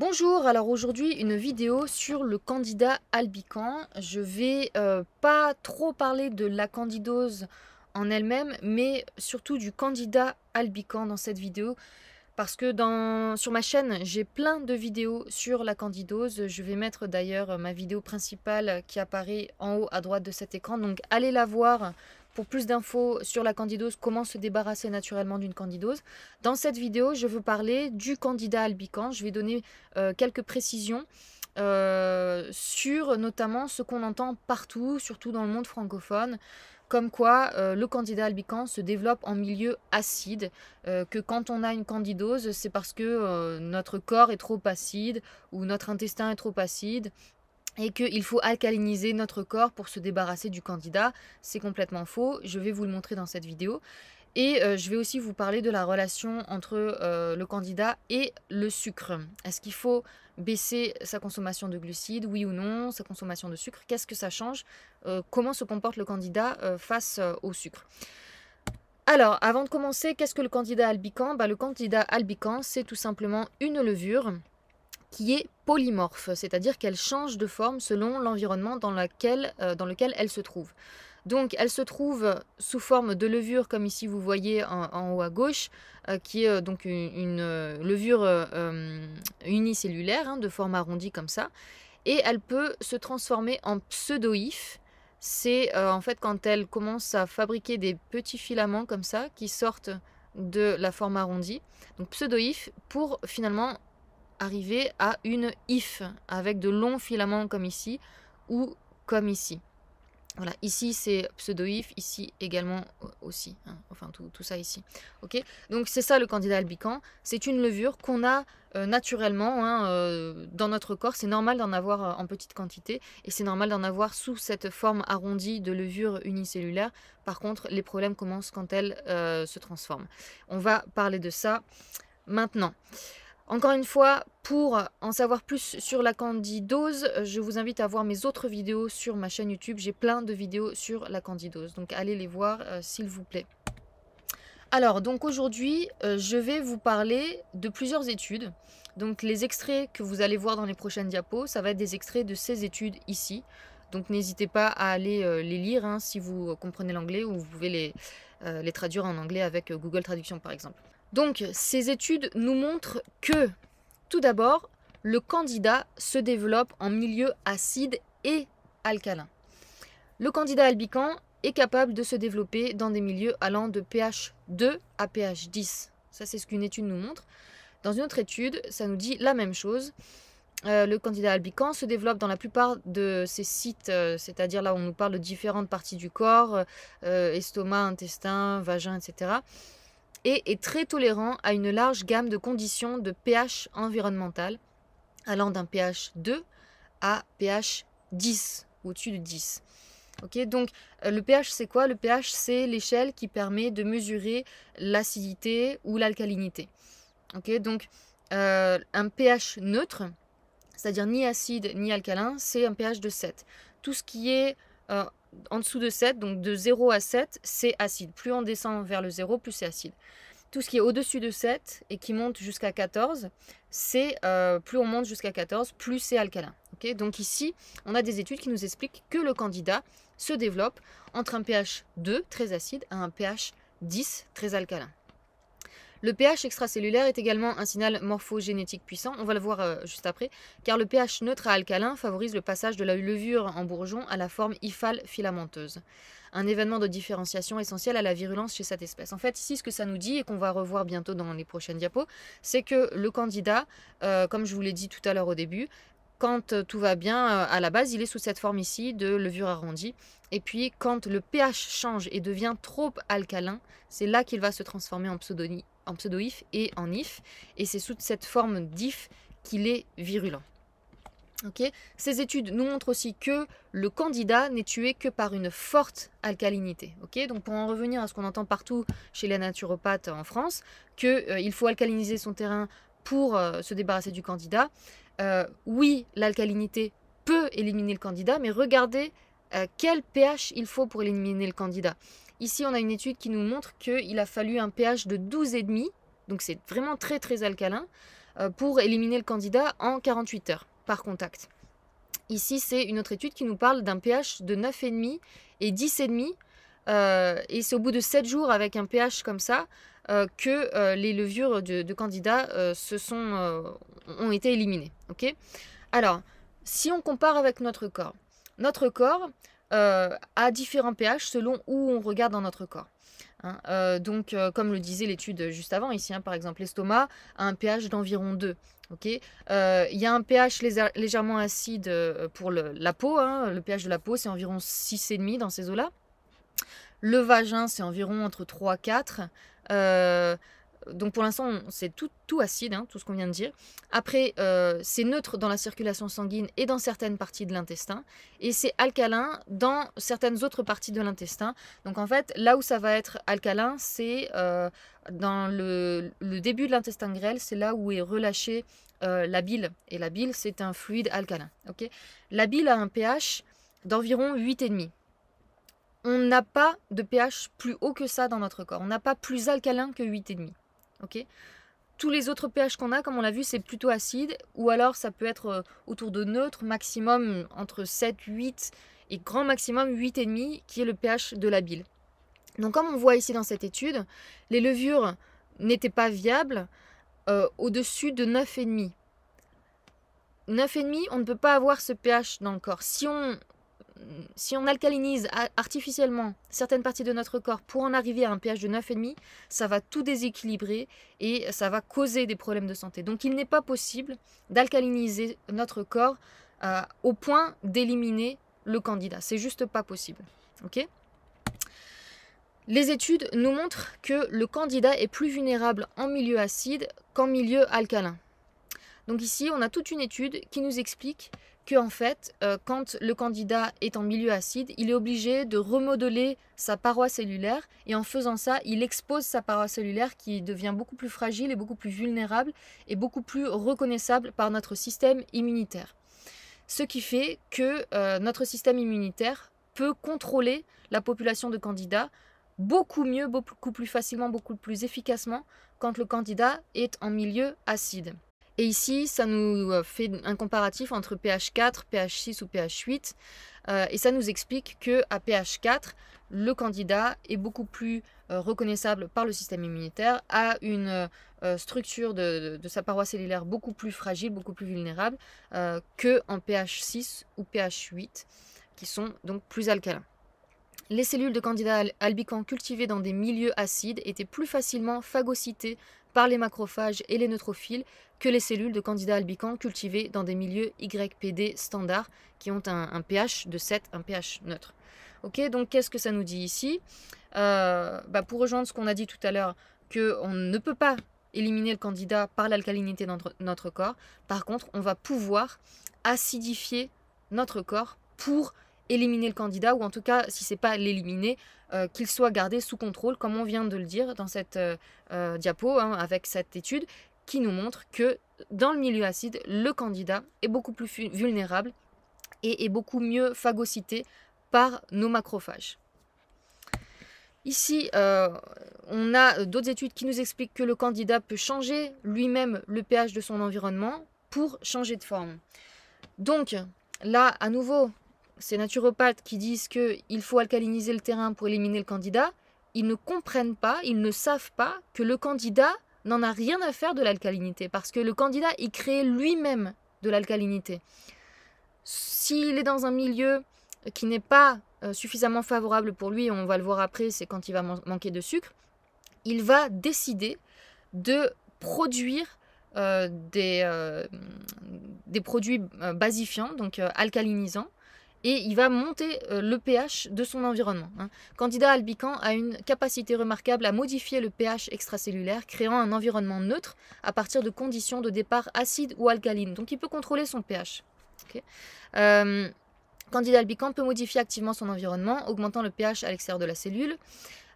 Bonjour, alors aujourd'hui une vidéo sur le candidat albican. Je vais euh, pas trop parler de la candidose en elle-même, mais surtout du candidat albican dans cette vidéo. Parce que dans, sur ma chaîne, j'ai plein de vidéos sur la candidose. Je vais mettre d'ailleurs euh, ma vidéo principale qui apparaît en haut à droite de cet écran. Donc allez la voir pour plus d'infos sur la candidose, comment se débarrasser naturellement d'une candidose. Dans cette vidéo, je veux parler du candidat albican. Je vais donner euh, quelques précisions euh, sur notamment ce qu'on entend partout, surtout dans le monde francophone, comme quoi euh, le candidat albican se développe en milieu acide, que quand on a une candidose, c'est parce que notre corps est trop acide ou notre intestin est trop acide et qu'il faut alcaliniser notre corps pour se débarrasser du candidat. C'est complètement faux, je vais vous le montrer dans cette vidéo. Et euh, je vais aussi vous parler de la relation entre euh, le candidat et le sucre. Est-ce qu'il faut baisser sa consommation de glucides, oui ou non, sa consommation de sucre Qu'est-ce que ça change euh, Comment se comporte le candidat face au sucre alors, avant de commencer, qu'est-ce que le candidat albican bah, Le candidat albican, c'est tout simplement une levure qui est polymorphe, c'est-à-dire qu'elle change de forme selon l'environnement euh, dans, lequel elle se trouve. Donc elle se trouve sous forme de levure, comme ici vous voyez en, haut à gauche, euh, qui est euh, donc une, levure unicellulaire, hein, de forme arrondie comme ça, et elle peut se transformer en pseudoïf. C'est en fait quand elle commence à fabriquer des petits filaments comme ça qui sortent de la forme arrondie, donc pseudoïf, pour finalement arriver à une if avec de longs filaments comme ici ou comme ici. Voilà, ici c'est pseudo-if, ici également euh, aussi, hein, enfin tout, ça ici. Ok, donc c'est ça le candidat albican, c'est une levure qu'on a euh, naturellement hein, euh, dans notre corps, c'est normal d'en avoir en petite quantité et c'est normal d'en avoir sous cette forme arrondie de levure unicellulaire. Par contre, les problèmes commencent quand elle se transforme. On va parler de ça maintenant. Encore une fois, pour en savoir plus sur la candidose, euh, je vous invite à voir mes autres vidéos sur ma chaîne YouTube. J'ai plein de vidéos sur la candidose, donc allez les voir euh, s'il vous plaît. Alors, donc aujourd'hui, euh, je vais vous parler de plusieurs études. Donc les extraits que vous allez voir dans les prochaines diapos, ça va être des extraits de ces études ici. Donc n'hésitez pas à aller les lire hein, si vous comprenez l'anglais ou vous pouvez les traduire en anglais avec Google Traduction par exemple. Donc ces études nous montrent que, tout d'abord, le candidat se développe en milieu acide et alcalin. Le candidat albican est capable de se développer dans des milieux allant de pH 2 à pH 10. Ça, c'est ce qu'une étude nous montre. Dans une autre étude, ça nous dit la même chose. Euh, le candidat albican se développe dans la plupart de ces sites, euh, c'est-à-dire là où on nous parle de différentes parties du corps, euh, estomac, intestin, vagin, etc et est très tolérant à une large gamme de conditions de pH environnemental, allant d'un pH 2 à pH 10, au-dessus de 10. Ok, donc euh, le pH c'est quoi Le pH c'est l'échelle qui permet de mesurer l'acidité ou l'alcalinité. Ok, donc euh, un pH neutre, c'est-à-dire ni acide ni alcalin, c'est un pH de 7. Tout ce qui est euh, en dessous de 7, donc de 0 à 7, c'est acide. Plus on descend vers le 0, plus c'est acide. Tout ce qui est au-dessus de 7 et qui monte jusqu'à 14, c'est euh, plus on monte jusqu'à 14, plus c'est alcalin. donc ici, on a des études qui nous expliquent que le candidat se développe entre un pH 2 très acide à un pH 10 très alcalin. Le pH extracellulaire est également un signal morphogénétique puissant, on va le voir euh, juste après, car le pH neutre à alcalin favorise le passage de la levure en bourgeon à la forme ifale filamenteuse. Un événement de différenciation essentiel à la virulence chez cette espèce. En fait, ici, ce que ça nous dit, et qu'on va revoir bientôt dans les prochaines diapos, c'est que le candidat, euh, comme je vous l'ai dit tout à l'heure au début, quand euh, tout va bien, à la base, il est sous cette forme ici de levure arrondie. Et puis, quand le pH change et devient trop alcalin, c'est là qu'il va se transformer en pseudonie en pseudo-if et en if. Et c'est sous cette forme d'if qu'il est virulent. Ces études nous montrent aussi que le candidat n'est tué que par une forte alcalinité. Donc pour en revenir à ce qu'on entend partout chez les naturopathes en France, qu'il euh, faut alcaliniser son terrain pour euh, se débarrasser du candidat, euh, oui, l'alcalinité peut éliminer le candidat, mais regardez quel pH il faut pour éliminer le candidat. Ici, on a une étude qui nous montre qu'il a fallu un pH de 12,5, donc c'est vraiment très très alcalin, euh, pour éliminer le candidat en 48 heures par contact. Ici, c'est une autre étude qui nous parle d'un pH de 9,5 et 10,5. Euh, et c'est au bout de 7 jours avec un pH comme ça euh, que les levures de, de candidats se sont, ont été éliminées. Alors, si on compare avec notre corps, notre corps, euh, à différents pH selon où on regarde dans notre corps. Hein. Euh, donc, euh, comme le disait l'étude juste avant ici, hein, par exemple, l'estomac a un pH d'environ 2. Il y a un pH légèrement acide pour la peau. Hein. le pH de la peau, c'est environ 6,5 dans ces eaux-là. Le vagin, c'est environ entre 3 et 4 donc pour l'instant, c'est tout, acide, hein, tout ce qu'on vient de dire. Après, euh, c'est neutre dans la circulation sanguine et dans certaines parties de l'intestin. Et c'est alcalin dans certaines autres parties de l'intestin. Donc en fait, là où ça va être alcalin, c'est euh, dans le, début de l'intestin grêle, c'est là où est relâchée euh, la bile. Et la bile, c'est un fluide alcalin. la bile a un pH d'environ 8,5 on n'a pas de pH plus haut que ça dans notre corps. On n'a pas plus alcalin que 8,5 ok tous les autres pH qu'on a, comme on l'a vu, c'est plutôt acide, ou alors ça peut être euh, autour de neutre, maximum entre 7, 8 et grand maximum 8,5, qui est le pH de la bile. Donc comme on voit ici dans cette étude, les levures n'étaient pas viables euh, au-dessus de 9,5. 9,5, on ne peut pas avoir ce pH dans le corps. Si on si on alcalinise artificiellement certaines parties de notre corps pour en arriver à un pH de 9,5, ça va tout déséquilibrer et ça va causer des problèmes de santé. Donc il n'est pas possible d'alcaliniser notre corps euh, au point d'éliminer le candidat. C'est juste pas possible. les études nous montrent que le candidat est plus vulnérable en milieu acide qu'en milieu alcalin. Donc ici, on a toute une étude qui nous explique en fait, euh, quand le candidat est en milieu acide, il est obligé de remodeler sa paroi cellulaire et en faisant ça, il expose sa paroi cellulaire qui devient beaucoup plus fragile et beaucoup plus vulnérable et beaucoup plus reconnaissable par notre système immunitaire. Ce qui fait que euh, notre système immunitaire peut contrôler la population de candidats beaucoup mieux, beaucoup plus facilement, beaucoup plus efficacement quand le candidat est en milieu acide. Et ici, ça nous euh, fait un comparatif entre pH 4, pH 6 ou pH 8. Euh, et ça nous explique que à pH 4, le candidat est beaucoup plus euh, reconnaissable par le système immunitaire, a une structure de, sa paroi cellulaire beaucoup plus fragile, beaucoup plus vulnérable que en pH 6 ou pH 8, qui sont donc plus alcalins. Les cellules de candidats albicans cultivées dans des milieux acides étaient plus facilement phagocytées par les macrophages et les neutrophiles que les cellules de Candida albicans cultivées dans des milieux YPD standards qui ont un, pH de 7, un pH neutre. Ok, donc qu'est-ce que ça nous dit ici euh, bah, Pour rejoindre ce qu'on a dit tout à l'heure, qu'on ne peut pas éliminer le candidat par l'alcalinité dans notre, notre corps. Par contre, on va pouvoir acidifier notre corps pour éliminer le candidat, ou en tout cas, si c'est pas l'éliminer, euh, qu'il soit gardé sous contrôle, comme on vient de le dire dans cette euh, euh, diapo, hein, avec cette étude, qui nous montre que dans le milieu acide, le candidat est beaucoup plus vulnérable et est beaucoup mieux phagocyté par nos macrophages. Ici, on a d'autres études qui nous expliquent que le candidat peut changer lui-même le pH de son environnement pour changer de forme. Donc, là, à nouveau, ces naturopathes qui disent qu'il faut alcaliniser le terrain pour éliminer le candidat, ils ne comprennent pas, ils ne savent pas que le candidat n'en a rien à faire de l'alcalinité, parce que le candidat, il crée lui-même de l'alcalinité. S'il est dans un milieu qui n'est pas euh, suffisamment favorable pour lui, on va le voir après, c'est quand il va manquer de sucre, il va décider de produire euh, des, euh, des produits basifiants, donc alcalinisants, et il va monter euh, le pH de son environnement. Hein. Candida albican a une capacité remarquable à modifier le pH extracellulaire, créant un environnement neutre à partir de conditions de départ acides ou alcalines. Donc il peut contrôler son pH. Candidat albican euh, Candida albicans peut modifier activement son environnement, augmentant le pH à l'extérieur de la cellule.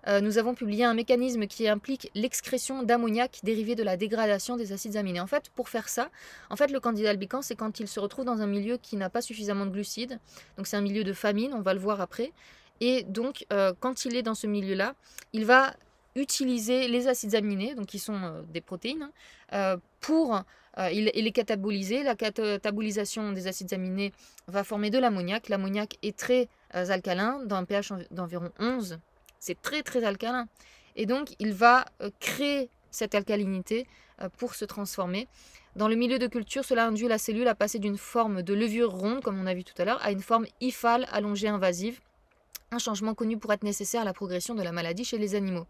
Euh, nous avons publié un mécanisme qui implique l'excrétion d'ammoniac dérivé de la dégradation des acides aminés. En fait, pour faire ça, en fait, le candidat albicans, c'est quand il se retrouve dans un milieu qui n'a pas suffisamment de glucides. Donc c'est un milieu de famine, on va le voir après. Et donc, euh, quand il est dans ce milieu-là, il va utiliser les acides aminés, donc qui sont euh, des protéines, pour il, cataboliser. La catabolisation des acides aminés va former de l'ammoniac. L'ammoniac est très alcalin, un pH d'environ 11 c'est très très alcalin. Et donc il va euh, créer cette alcalinité euh, pour se transformer. Dans le milieu de culture, cela induit la cellule à passer d'une forme de levure ronde, comme on a vu tout à l'heure, à une forme ifale allongée invasive, un changement connu pour être nécessaire à la progression de la maladie chez les animaux.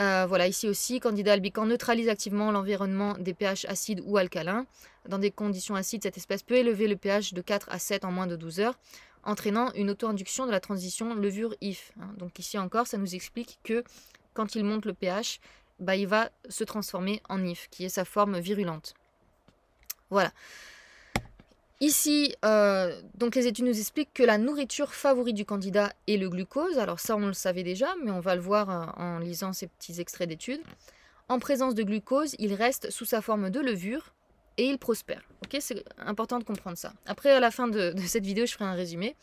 Euh, voilà, ici aussi, Candida albicans neutralise activement l'environnement des pH acides ou alcalins. Dans des conditions acides, cette espèce peut élever le pH de 4 à 7 en moins de 12 heures entraînant une auto-induction de la transition levure-if. Hein. Donc ici encore, ça nous explique que quand il monte le pH, bah, il va se transformer en if, qui est sa forme virulente. Voilà. Ici, euh, donc les études nous expliquent que la nourriture favorite du candidat est le glucose. Alors ça, on le savait déjà, mais on va le voir euh, en lisant ces petits extraits d'études. En présence de glucose, il reste sous sa forme de levure, et ils prospèrent. c'est important de comprendre ça. Après, à la fin de, cette vidéo, je ferai un résumé.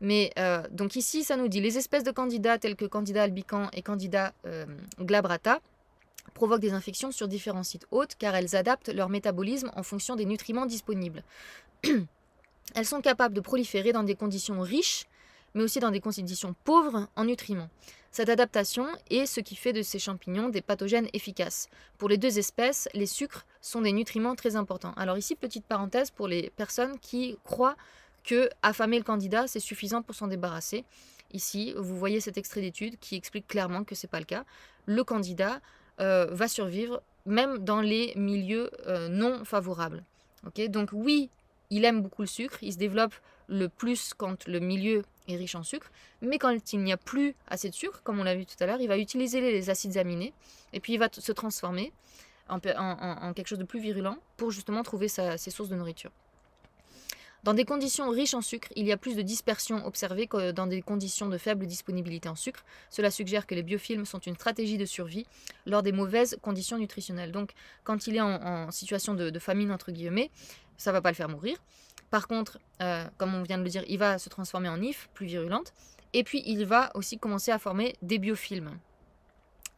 Mais euh, donc ici, ça nous dit les espèces de candidats tels que Candida albicans et Candida euh, glabrata provoquent des infections sur différents sites hôtes car elles adaptent leur métabolisme en fonction des nutriments disponibles. elles sont capables de proliférer dans des conditions riches mais aussi dans des conditions pauvres en nutriments. Cette adaptation est ce qui fait de ces champignons des pathogènes efficaces. Pour les deux espèces, les sucres sont des nutriments très importants. Alors ici, petite parenthèse pour les personnes qui croient que affamer le candidat, c'est suffisant pour s'en débarrasser. Ici, vous voyez cet extrait d'étude qui explique clairement que ce n'est pas le cas. Le candidat euh, va survivre même dans les milieux euh, non favorables. Donc oui, il aime beaucoup le sucre, il se développe le plus quand le milieu est riche en sucre, mais quand il n'y a plus assez de sucre, comme on l'a vu tout à l'heure, il va utiliser les acides aminés et puis il va se transformer en, quelque chose de plus virulent pour justement trouver ses sources de nourriture. Dans des conditions riches en sucre, il y a plus de dispersion observée que dans des conditions de faible disponibilité en sucre. Cela suggère que les biofilms sont une stratégie de survie lors des mauvaises conditions nutritionnelles. Donc, quand il est en, situation de, de, famine, entre guillemets, ça va pas le faire mourir. Par contre, euh, comme on vient de le dire, il va se transformer en if, plus virulente. Et puis, il va aussi commencer à former des biofilms.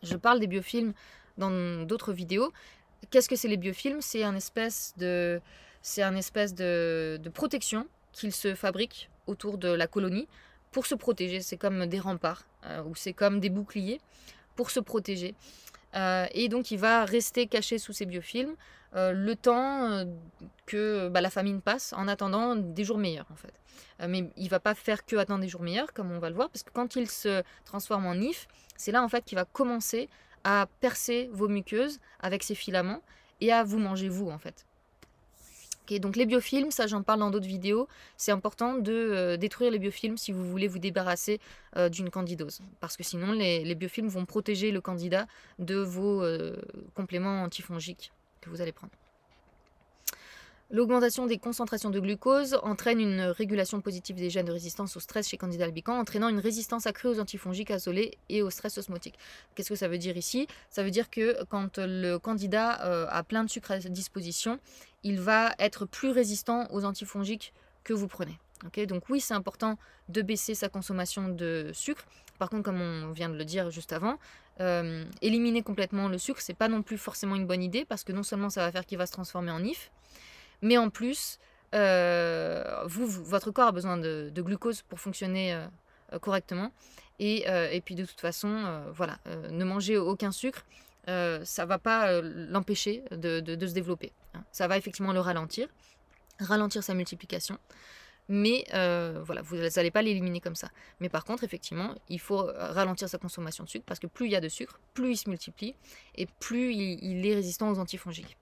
Je parle des biofilms dans d'autres vidéos. Qu'est-ce que c'est les biofilms C'est un espèce de, c'est espèce de, protection qu'il se fabrique autour de la colonie pour se protéger. C'est comme des remparts euh, ou c'est comme des boucliers pour se protéger. Euh, et donc il va rester caché sous ses biofilms euh, le temps euh, que bah, la famine passe en attendant des jours meilleurs en fait. Euh, mais il va pas faire que attendre des jours meilleurs comme on va le voir parce que quand il se transforme en if, c'est là en fait qu'il va commencer à percer vos muqueuses avec ses filaments et à vous manger vous en fait. donc les biofilms, ça j'en parle dans d'autres vidéos, c'est important de détruire les biofilms si vous voulez vous débarrasser d'une candidose. Parce que sinon les, biofilms vont protéger le candidat de vos compléments antifongiques vous allez prendre. L'augmentation des concentrations de glucose entraîne une régulation positive des gènes de résistance au stress chez Candida albicans, entraînant une résistance accrue aux antifongiques azolés et au stress osmotique. Qu'est-ce que ça veut dire ici Ça veut dire que quand le candidat euh, a plein de sucre à disposition, il va être plus résistant aux antifongiques que vous prenez. Donc oui, c'est important de baisser sa consommation de sucre. Par contre, comme on vient de le dire juste avant, euh, éliminer complètement le sucre, c'est pas non plus forcément une bonne idée parce que non seulement ça va faire qu'il va se transformer en if, mais en plus, euh, vous, votre corps a besoin de, glucose pour fonctionner euh, correctement. Et, puis de toute façon, voilà, ne manger aucun sucre, ça va pas l'empêcher de, se développer. Hein. Ça va effectivement le ralentir, ralentir sa multiplication mais euh, voilà, vous n'allez pas l'éliminer comme ça. Mais par contre, effectivement, il faut euh, ralentir sa consommation de sucre parce que plus il y a de sucre, plus il se multiplie et plus il, est résistant aux antifongiques.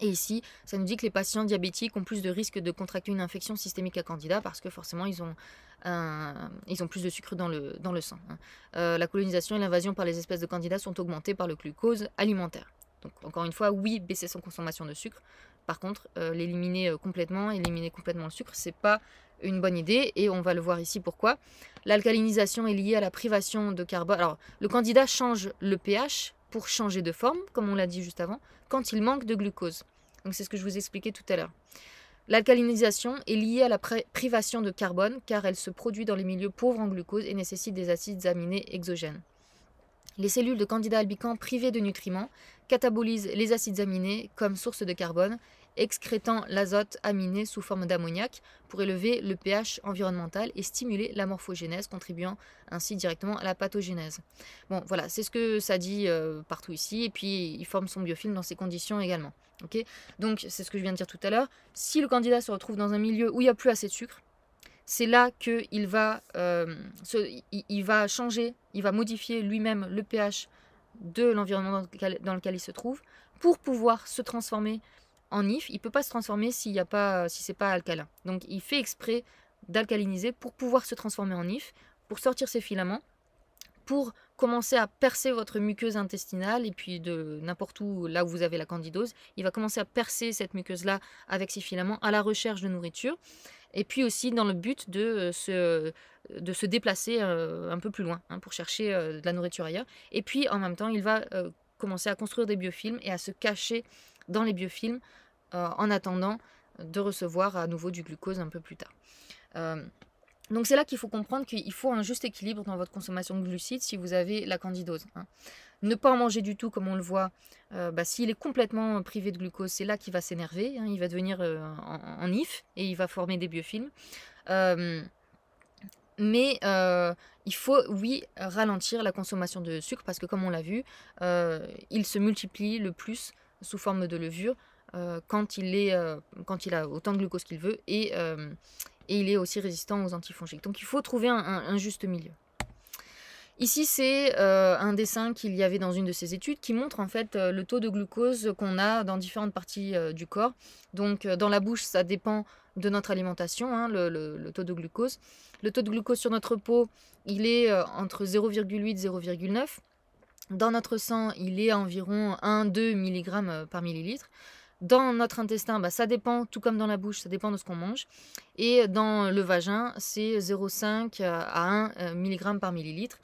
Et ici, ça nous dit que les patients diabétiques ont plus de risques de contracter une infection systémique à candida parce que forcément, ils ont, ils ont plus de sucre dans le, dans le sang. Hein. Euh, la colonisation et l'invasion par les espèces de candida sont augmentées par le glucose alimentaire. Donc, encore une fois, oui, baisser son consommation de sucre. Par contre, euh, l'éliminer euh, complètement, éliminer complètement le sucre, c'est pas une bonne idée et on va le voir ici pourquoi. L'alcalinisation est liée à la privation de carbone. Alors, le candidat change le pH pour changer de forme, comme on l'a dit juste avant, quand il manque de glucose. Donc c'est ce que je vous expliquais tout à l'heure. L'alcalinisation est liée à la privation de carbone car elle se produit dans les milieux pauvres en glucose et nécessite des acides aminés exogènes. Les cellules de Candida albicans privées de nutriments catabolisent les acides aminés comme source de carbone excrétant l'azote aminé sous forme d'ammoniac pour élever le pH environnemental et stimuler la morphogénèse, contribuant ainsi directement à la pathogénèse. Bon, voilà, c'est ce que ça dit euh, partout ici, et puis il forme son biofilm dans ces conditions également. ok Donc, c'est ce que je viens de dire tout à l'heure. Si le candidat se retrouve dans un milieu où il n'y a plus assez de sucre, c'est là qu'il va, euh, il, va changer, il va modifier lui-même le pH de l'environnement dans lequel il se trouve pour pouvoir se transformer en if, il peut pas se transformer s'il y a pas, si c'est pas alcalin. Donc il fait exprès d'alcaliniser pour pouvoir se transformer en if, pour sortir ses filaments, pour commencer à percer votre muqueuse intestinale et puis de n'importe où là où vous avez la candidose, il va commencer à percer cette muqueuse là avec ses filaments à la recherche de nourriture et puis aussi dans le but de euh, se, de se déplacer euh, un peu plus loin hein, pour chercher euh, de la nourriture ailleurs. Et puis en même temps, il va commencer à construire des biofilms et à se cacher dans les biofilms euh, en attendant de recevoir à nouveau du glucose un peu plus tard. Euh, donc c'est là qu'il faut comprendre qu'il faut un juste équilibre dans votre consommation de glucides si vous avez la candidose. Hein. Ne pas en manger du tout, comme on le voit, euh, bah, s'il est complètement privé de glucose, c'est là qu'il va s'énerver, hein. il va devenir en, if et il va former des biofilms. mais il faut, oui, ralentir la consommation de sucre parce que, comme on l'a vu, il se multiplie le plus sous forme de levure euh, quand, il est, euh, quand il a autant de glucose qu'il veut et, euh, et, il est aussi résistant aux antifongiques. Donc il faut trouver un, juste milieu. Ici, c'est un dessin qu'il y avait dans une de ses études qui montre en fait le taux de glucose qu'on a dans différentes parties du corps. Donc dans la bouche, ça dépend de notre alimentation, hein, le, le, taux de glucose. Le taux de glucose sur notre peau, il est entre 0,8 et 0,9. Dans notre sang, il est environ 1-2 mg euh, par millilitre. Dans notre intestin, bah, ça dépend, tout comme dans la bouche, ça dépend de ce qu'on mange. Et dans le vagin, c'est 0,5 euh, à 1 euh, mg par millilitre.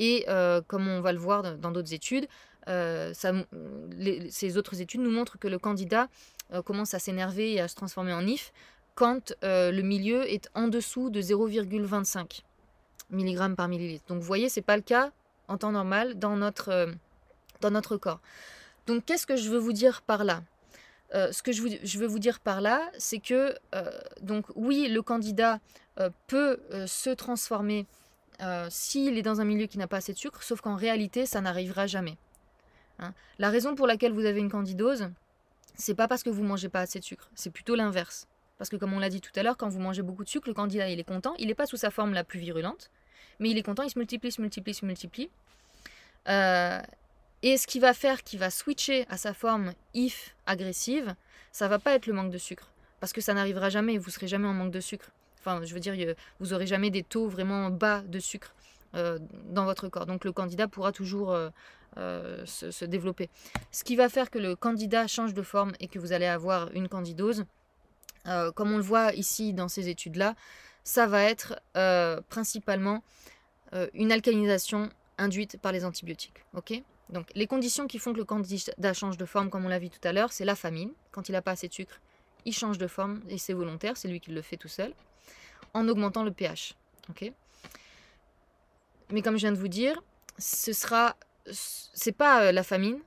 Et comme on va le voir dans d'autres études, ces autres études nous montrent que le candidat commence à s'énerver et à se transformer en if quand le milieu est en dessous de 0,25 mg par millilitre. Donc vous voyez, ce n'est pas le cas en temps normal dans notre, euh, dans notre corps. Donc qu'est-ce que je veux vous dire par là euh, ce que je, veux vous dire par là, c'est que, euh, donc oui, le candidat peut se transformer s'il est dans un milieu qui n'a pas assez de sucre, sauf qu'en réalité, ça n'arrivera jamais. Hein. la raison pour laquelle vous avez une candidose, c'est pas parce que vous mangez pas assez de sucre, c'est plutôt l'inverse. Parce que comme on l'a dit tout à l'heure, quand vous mangez beaucoup de sucre, le candidat il est content, il n'est pas sous sa forme la plus virulente, mais il est content, il se multiplie, se multiplie, se multiplie. Euh, et ce qui va faire qu'il va switcher à sa forme if agressive, ça va pas être le manque de sucre. Parce que ça n'arrivera jamais, vous serez jamais en manque de sucre. Enfin, je veux dire, euh, vous aurez jamais des taux vraiment bas de sucre euh, dans votre corps. Donc le candidat pourra toujours se, développer. Ce qui va faire que le candidat change de forme et que vous allez avoir une candidose, comme on le voit ici dans ces études-là, ça va être euh, principalement euh, une alcalinisation induite par les antibiotiques. Donc les conditions qui font que le candida change de forme, comme on l'a vu tout à l'heure, c'est la famine. Quand il n'a pas assez de sucre, il change de forme et c'est volontaire, c'est lui qui le fait tout seul, en augmentant le pH. Mais comme je viens de vous dire, ce sera c'est pas euh, la famine,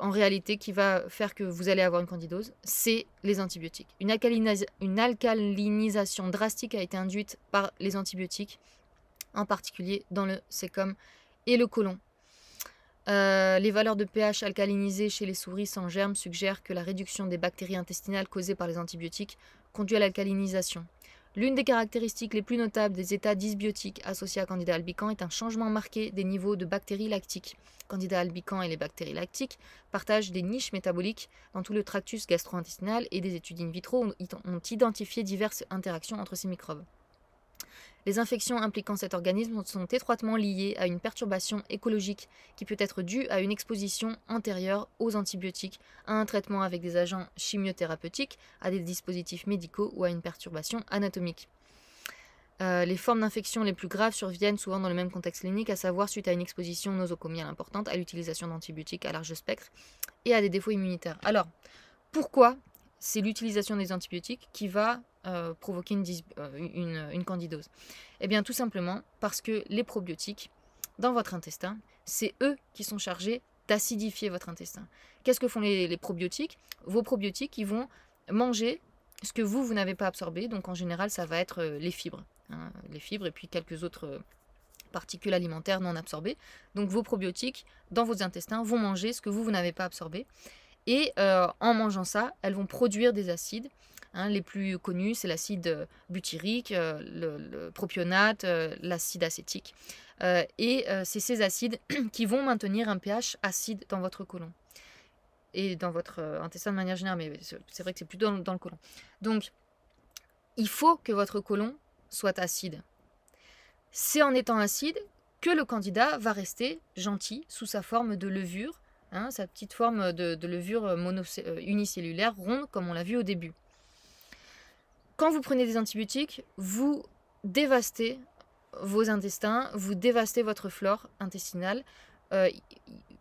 en réalité qui va faire que vous allez avoir une candidose, c'est les antibiotiques. Une, alcalinisation drastique a été induite par les antibiotiques, en particulier dans le sécom et le côlon. Euh, les valeurs de pH alcalinisées chez les souris sans germes suggèrent que la réduction des bactéries intestinales causées par les antibiotiques conduit à l'alcalinisation. L'une des caractéristiques les plus notables des états dysbiotiques associés à Candida albicans est un changement marqué des niveaux de bactéries lactiques. Candida albicans et les bactéries lactiques partagent des niches métaboliques dans tout le tractus gastro-intestinal et des études in vitro ont identifié diverses interactions entre ces microbes. Les infections impliquant cet organisme sont étroitement liées à une perturbation écologique qui peut être due à une exposition antérieure aux antibiotiques, à un traitement avec des agents chimiothérapeutiques, à des dispositifs médicaux ou à une perturbation anatomique. Euh, les formes d'infection les plus graves surviennent souvent dans le même contexte clinique, à savoir suite à une exposition nosocomiale importante, à l'utilisation d'antibiotiques à large spectre et à des défauts immunitaires. Alors, pourquoi c'est l'utilisation des antibiotiques qui va euh, provoquer euh, une, candidose Eh bien tout simplement parce que les probiotiques dans votre intestin, c'est eux qui sont chargés d'acidifier votre intestin. Qu'est-ce que font les, probiotiques Vos probiotiques, ils vont manger ce que vous, vous n'avez pas absorbé. Donc en général, ça va être euh, les fibres. Hein, les fibres et puis quelques autres particules alimentaires non absorbées. Donc vos probiotiques dans vos intestins vont manger ce que vous, vous n'avez pas absorbé. Et en mangeant ça, elles vont produire des acides Hein, les plus connus, c'est l'acide butyrique, euh, le, propionate, euh, l'acide acétique. Euh, et c'est ces acides qui vont maintenir un pH acide dans votre côlon et dans votre intestin de manière générale, mais c'est vrai que c'est plus dans, le côlon. Donc, il faut que votre côlon soit acide. C'est en étant acide que le candidat va rester gentil sous sa forme de levure, hein, sa petite forme de, levure unicellulaire ronde comme on l'a vu au début quand vous prenez des antibiotiques, vous dévastez vos intestins, vous dévastez votre flore intestinale. Euh,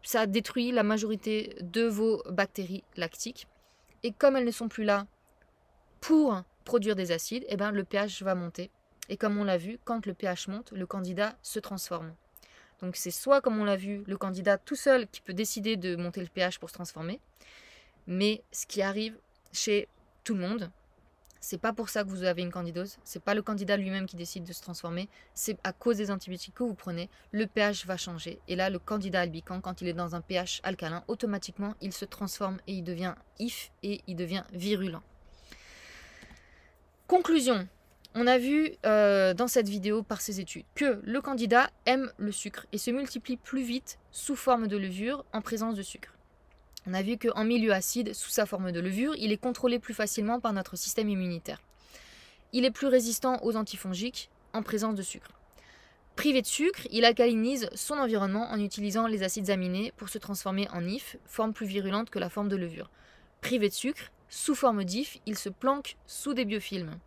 ça détruit la majorité de vos bactéries lactiques. Et comme elles ne sont plus là pour produire des acides, eh ben, le pH va monter. Et comme on l'a vu, quand le pH monte, le candidat se transforme. Donc c'est soit, comme on l'a vu, le candidat tout seul qui peut décider de monter le pH pour se transformer, mais ce qui arrive chez tout le monde, c'est pas pour ça que vous avez une candidose. C'est pas le candidat lui-même qui décide de se transformer. C'est à cause des antibiotiques que vous prenez. Le pH va changer. Et là, le candidat albican, quand il est dans un pH alcalin, automatiquement, il se transforme et il devient if et il devient virulent. Conclusion. On a vu euh, dans cette vidéo par ces études que le candidat aime le sucre et se multiplie plus vite sous forme de levure en présence de sucre. On a vu qu'en milieu acide, sous sa forme de levure, il est contrôlé plus facilement par notre système immunitaire. Il est plus résistant aux antifongiques en présence de sucre. Privé de sucre, il alcalinise son environnement en utilisant les acides aminés pour se transformer en IF, forme plus virulente que la forme de levure. Privé de sucre, sous forme d'IF, il se planque sous des biofilms.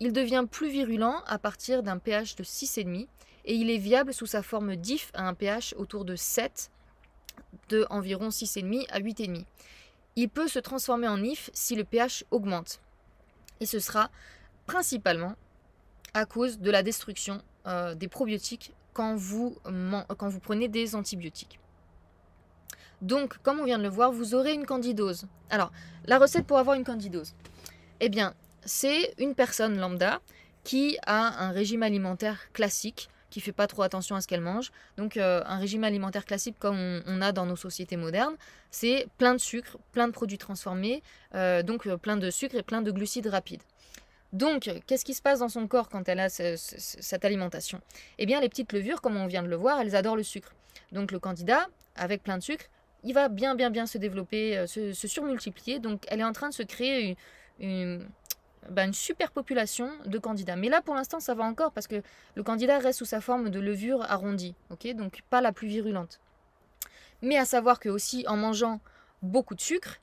Il devient plus virulent à partir d'un pH de 6,5 et il est viable sous sa forme d'IF à un pH autour de 7 de environ 6,5 à 8,5. Il peut se transformer en IF si le pH augmente. Et ce sera principalement à cause de la destruction euh, des probiotiques quand vous, quand vous prenez des antibiotiques. Donc, comme on vient de le voir, vous aurez une candidose. Alors, la recette pour avoir une candidose, eh bien, c'est une personne lambda qui a un régime alimentaire classique qui fait pas trop attention à ce qu'elle mange. Donc euh, un régime alimentaire classique comme on, a dans nos sociétés modernes, c'est plein de sucre, plein de produits transformés, euh, donc euh, plein de sucre et plein de glucides rapides. Donc, qu'est-ce qui se passe dans son corps quand elle a cette alimentation Eh bien, les petites levures, comme on vient de le voir, elles adorent le sucre. Donc, le candidat, avec plein de sucre, il va bien, bien, bien se développer, se, surmultiplier. Donc, elle est en train de se créer une bah, une une population de candidats. Mais là, pour l'instant, ça va encore parce que le candidat reste sous sa forme de levure arrondie, donc pas la plus virulente. Mais à savoir que aussi, en mangeant beaucoup de sucre,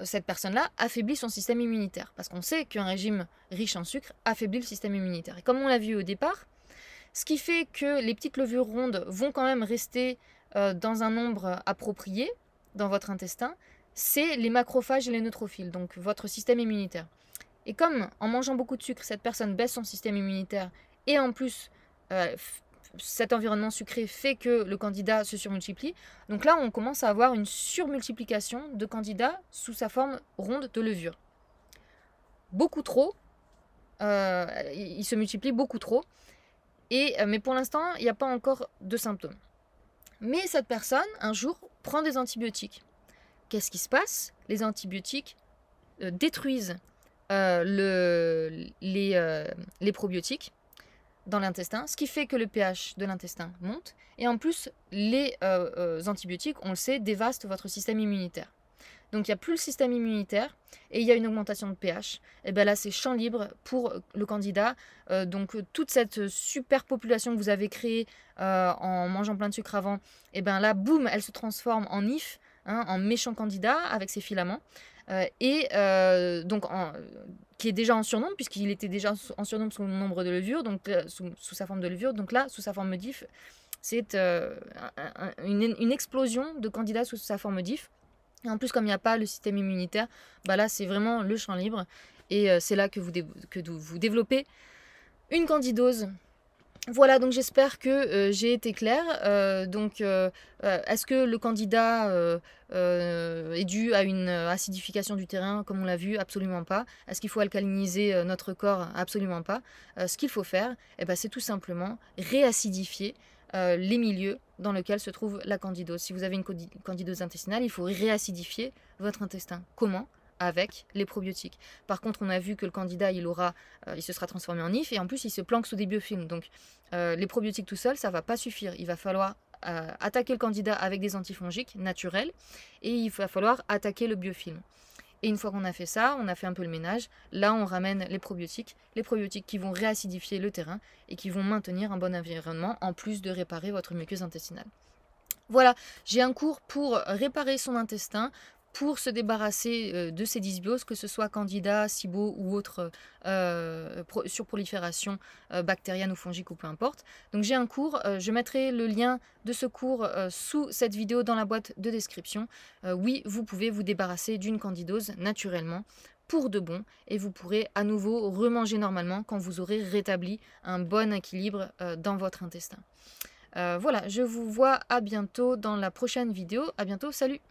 euh, cette personne-là affaiblit son système immunitaire. Parce qu'on sait qu'un régime riche en sucre affaiblit le système immunitaire. Et comme on l'a vu au départ, ce qui fait que les petites levures rondes vont quand même rester euh, dans un nombre approprié dans votre intestin, c'est les macrophages et les neutrophiles, donc votre système immunitaire. Et comme en mangeant beaucoup de sucre, cette personne baisse son système immunitaire et en plus euh, cet environnement sucré fait que le candidat se surmultiplie, donc là on commence à avoir une surmultiplication de candidats sous sa forme ronde de levure. Beaucoup trop, euh, il se multiplie beaucoup trop, et, euh, mais pour l'instant il n'y a pas encore de symptômes. Mais cette personne, un jour, prend des antibiotiques. Qu'est-ce qui se passe Les antibiotiques détruisent euh, euh, les, probiotiques dans l'intestin, ce qui fait que le pH de l'intestin monte. Et en plus, les euh, antibiotiques, on le sait, dévastent votre système immunitaire. Donc il n'y a plus le système immunitaire et il y a une augmentation de pH. Et bien là, c'est champ libre pour le candidat. donc toute cette super population que vous avez créée en mangeant plein de sucre avant, et bien là, boum, elle se transforme en if, hein, en méchant candidat avec ses filaments. Euh, et euh, donc qui est déjà en surnombre puisqu'il était déjà en surnombre sous le nombre de levures, donc euh, sous, sa forme de levure, donc là, sous sa forme diff, c'est une, explosion de candidats sous sa forme diff. Et en plus, comme il n'y a pas le système immunitaire, bah là, c'est vraiment le champ libre. Et c'est là que vous, que vous développez une candidose voilà, donc j'espère que euh, j'ai été claire. Euh, donc, euh, est-ce que le candidat est dû à une acidification du terrain, comme on l'a vu Absolument pas. Est-ce qu'il faut alcaliniser notre corps Absolument pas. ce qu'il faut faire, eh ben, c'est tout simplement réacidifier les milieux dans lesquels se trouve la candidose. Si vous avez une candidose intestinale, il faut réacidifier votre intestin. Comment avec les probiotiques. Par contre, on a vu que le candidat, il aura, euh, il se sera transformé en IF et en plus, il se planque sous des biofilms. Donc, euh, les probiotiques tout seuls, ça va pas suffire. Il va falloir euh, attaquer le candidat avec des antifongiques naturels et il va falloir attaquer le biofilm. Et une fois qu'on a fait ça, on a fait un peu le ménage. Là, on ramène les probiotiques, les probiotiques qui vont réacidifier le terrain et qui vont maintenir un bon environnement en plus de réparer votre muqueuse intestinale. Voilà, j'ai un cours pour réparer son intestin, pour se débarrasser euh, de ces dysbioses, que ce soit candida, SIBO ou autre euh, euh, surprolifération bactérienne ou fongique ou peu importe. Donc j'ai un cours, je mettrai le lien de ce cours sous cette vidéo dans la boîte de description. oui, vous pouvez vous débarrasser d'une candidose naturellement pour de bon et vous pourrez à nouveau remanger normalement quand vous aurez rétabli un bon équilibre dans votre intestin. voilà, je vous vois à bientôt dans la prochaine vidéo. À bientôt, salut